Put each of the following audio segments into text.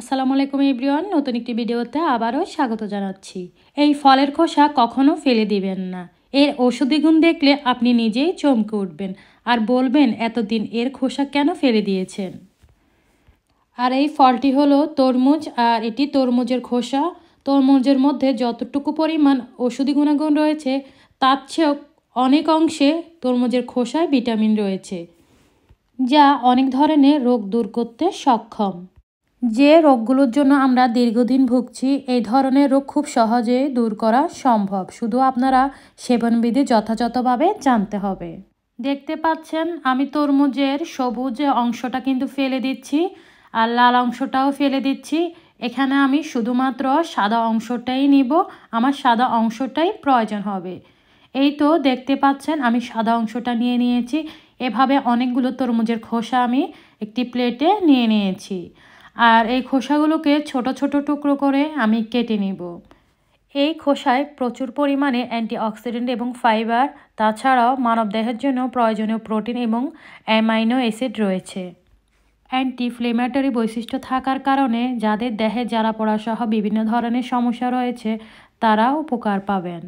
আসসালামু আলাইকুম ইব্রিয়ান নতুন একটি ভিডিওতে আবারও স্বাগত জানাচ্ছি এই ফলের খোসা কখনো ফেলে দিবেন না এর ওষুধিগুণ গুণ দেখলে আপনি নিজেই চমকে উঠবেন আর বলবেন এতদিন এর খোসা কেন ফেলে দিয়েছেন আর এই ফলটি হলো তরমুজ আর এটি তরমুজের খোসা তরমুজের মধ্যে যতটুকু পরিমাণ ওষুধি গুণাগুণ রয়েছে তার চেয়েও অনেক অংশে তরমুজের খোসায় ভিটামিন রয়েছে যা অনেক ধরনের রোগ দূর করতে সক্ষম যে রোগগুলোর জন্য আমরা দীর্ঘদিন ভুগছি এই ধরনের রোগ খুব সহজে দূর করা সম্ভব শুধু আপনারা সেবনবিধি যথাযথভাবে জানতে হবে দেখতে পাচ্ছেন আমি তরমুজের সবুজ অংশটা কিন্তু ফেলে দিচ্ছি আর লাল অংশটাও ফেলে দিচ্ছি এখানে আমি শুধুমাত্র সাদা অংশটাই নিব আমার সাদা অংশটাই প্রয়োজন হবে এই তো দেখতে পাচ্ছেন আমি সাদা অংশটা নিয়ে নিয়েছি এভাবে অনেকগুলো তরমুজের খোসা আমি একটি প্লেটে নিয়ে নিয়েছি আর এই খোসাগুলোকে ছোট ছোট টুকরো করে আমি কেটে নিব এই খোসায় প্রচুর পরিমাণে অ্যান্টিঅক্সিডেন্ট এবং ফাইবার তাছাড়াও মানব দেহের জন্য প্রয়োজনীয় প্রোটিন এবং অ্যামাইনো অ্যাসিড রয়েছে অ্যান্টিফ্লেমেটরি বৈশিষ্ট্য থাকার কারণে যাদের দেহে জ্বালা পড়াসহ বিভিন্ন ধরনের সমস্যা রয়েছে তারা উপকার পাবেন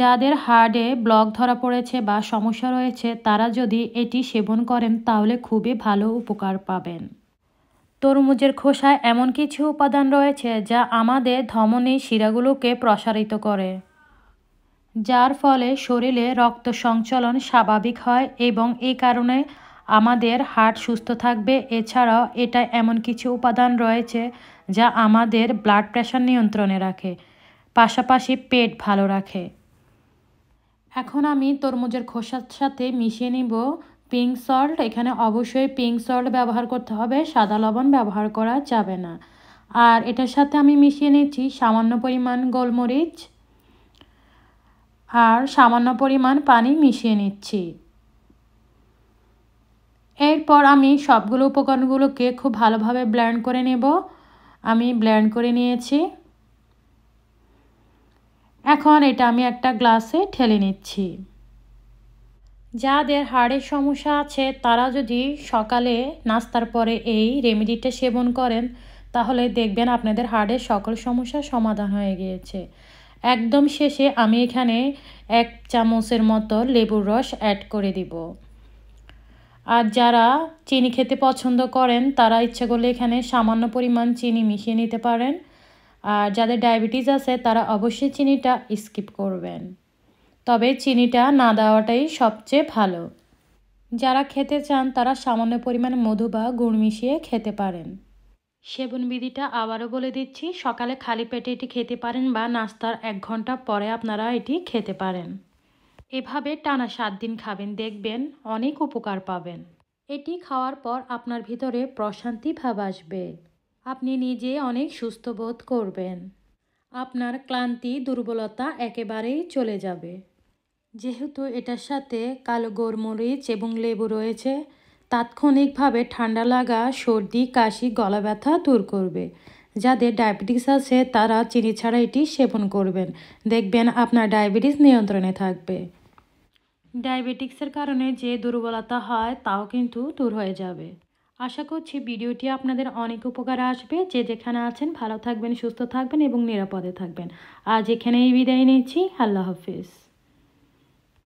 যাদের হার্টে ব্লক ধরা পড়েছে বা সমস্যা রয়েছে তারা যদি এটি সেবন করেন তাহলে খুবই ভালো উপকার পাবেন তরমুজের খোসায় এমন কিছু উপাদান রয়েছে যা আমাদের ধমনী শিরাগুলোকে প্রসারিত করে যার ফলে শরীরে রক্ত সঞ্চলন স্বাভাবিক হয় এবং এই কারণে আমাদের হার্ট সুস্থ থাকবে এছাড়াও এটা এমন কিছু উপাদান রয়েছে যা আমাদের ব্লাড প্রেশার নিয়ন্ত্রণে রাখে পাশাপাশি পেট ভালো রাখে এখন আমি তরমুজের খোসার সাথে মিশিয়ে নিব পিঙ্ক সল্ট এখানে অবশ্যই পিঙ্ক সল্ট ব্যবহার করতে হবে সাদা লবণ ব্যবহার করা যাবে না আর এটার সাথে আমি মিশিয়ে নিচ্ছি সামান্য পরিমাণ গোলমরিচ আর সামান্য পরিমাণ পানি মিশিয়ে নিচ্ছি এরপর আমি সবগুলো উপকরণগুলোকে খুব ভালোভাবে ব্ল্যান্ড করে নেব আমি ব্ল্যান্ড করে নিয়েছি এখন এটা আমি একটা গ্লাসে ঠেলে নিচ্ছি যাদের হাড়ের সমস্যা আছে তারা যদি সকালে নাস্তার পরে এই রেমেডিটা সেবন করেন তাহলে দেখবেন আপনাদের হাড়ের সকল সমস্যা সমাধান হয়ে গিয়েছে একদম শেষে আমি এখানে এক চামচের মতো লেবুর রস অ্যাড করে দিব আর যারা চিনি খেতে পছন্দ করেন তারা ইচ্ছে করলে এখানে সামান্য পরিমাণ চিনি মিশিয়ে নিতে পারেন আর যাদের ডায়াবেটিস আছে তারা অবশ্যই চিনিটা স্কিপ করবেন তবে চিনিটা না দেওয়াটাই সবচেয়ে ভালো যারা খেতে চান তারা সামান্য পরিমাণ মধু বা গুড় মিশিয়ে খেতে পারেন সেবন বিধিটা আবারও বলে দিচ্ছি সকালে খালি পেটে এটি খেতে পারেন বা নাস্তার এক ঘন্টা পরে আপনারা এটি খেতে পারেন এভাবে টানা সাত দিন খাবেন দেখবেন অনেক উপকার পাবেন এটি খাওয়ার পর আপনার ভিতরে প্রশান্তি ভাব আসবে আপনি নিজে অনেক সুস্থ বোধ করবেন আপনার ক্লান্তি দুর্বলতা একেবারেই চলে যাবে যেহেতু এটার সাথে কালো গোলমরিচ এবং লেবু রয়েছে তাৎক্ষণিকভাবে ঠান্ডা লাগা সর্দি কাশি গলা ব্যথা দূর করবে যাদের ডায়াবেটিস আছে তারা চিনি ছাড়া এটি সেবন করবেন দেখবেন আপনার ডায়াবেটিস নিয়ন্ত্রণে থাকবে ডায়াবেটিক্সের কারণে যে দুর্বলতা হয় তাও কিন্তু দূর হয়ে যাবে আশা করছি ভিডিওটি আপনাদের অনেক উপকারে আসবে যে যেখানে আছেন ভালো থাকবেন সুস্থ থাকবেন এবং নিরাপদে থাকবেন আজ এখানেই বিদায় নিচ্ছি আল্লাহ হাফিজ